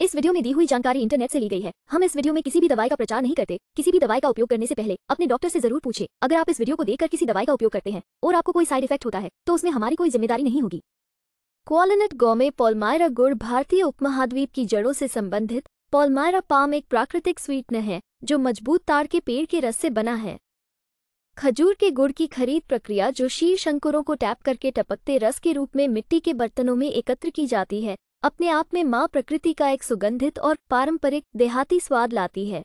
इस वीडियो में दी हुई जानकारी इंटरनेट से ली गई है हम इस वीडियो में किसी भी दवाई का प्रचार नहीं करते किसी भी दवाई का उपयोग करने से पहले अपने डॉक्टर से जरूर पूछे अगर आप इस वीडियो को देखकर किसी दवाई का उपयोग करते हैं और आपको कोई साइड इफेक्ट होता है तो उसमें हमारी कोई जिम्मेदारी नहीं होगी क्वालनट गोमे पोलमायरा गुड़ भारतीय उपमहाद्वीप की जड़ों से संबंधित पोलमायरा पाम एक प्राकृतिक स्वीटनर है जो मजबूत ताड़ के पेड़ के रस से बना है खजूर के गुड़ की खरीद प्रक्रिया जो शीर्ष अंकुरों को टैप करके टपकते रस के रूप में मिट्टी के बर्तनों में एकत्र की जाती है अपने आप में माँ प्रकृति का एक सुगंधित और पारंपरिक देहाती स्वाद लाती है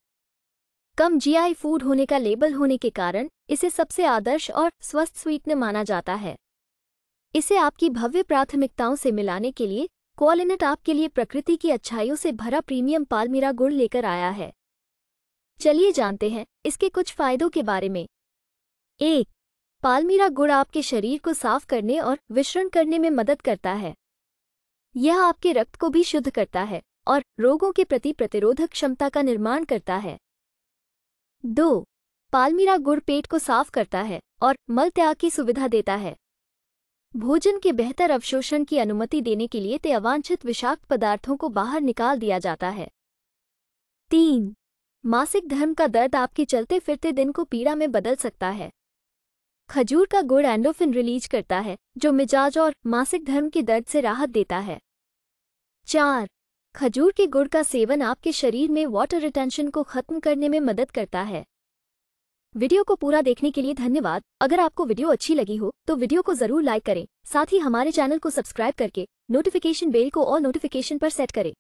कम जीआई फूड होने का लेबल होने के कारण इसे सबसे आदर्श और स्वस्थ स्वीटनर माना जाता है इसे आपकी भव्य प्राथमिकताओं से मिलाने के लिए क्वालिनट आपके लिए प्रकृति की अच्छाइयों से भरा प्रीमियम पालमीरा गुड़ लेकर आया है चलिए जानते हैं इसके कुछ फायदों के बारे में एक पालमीरा गुड़ आपके शरीर को साफ करने और विश्रण करने में मदद करता है यह आपके रक्त को भी शुद्ध करता है और रोगों के प्रति प्रतिरोधक क्षमता का निर्माण करता है दो पालमीरा गुड़ पेट को साफ करता है और मल त्याग की सुविधा देता है भोजन के बेहतर अवशोषण की अनुमति देने के लिए ते अवांछित विषाक्त पदार्थों को बाहर निकाल दिया जाता है तीन मासिक धर्म का दर्द आपके चलते फिरते दिन को पीड़ा में बदल सकता है खजूर का गुड़ एंडोफिन रिलीज करता है जो मिजाज और मासिक धर्म के दर्द से राहत देता है चार खजूर के गुड़ का सेवन आपके शरीर में वाटर रिटेंशन को खत्म करने में मदद करता है वीडियो को पूरा देखने के लिए धन्यवाद अगर आपको वीडियो अच्छी लगी हो तो वीडियो को जरूर लाइक करें साथ ही हमारे चैनल को सब्सक्राइब करके नोटिफिकेशन बेल को और नोटिफिकेशन पर सेट करें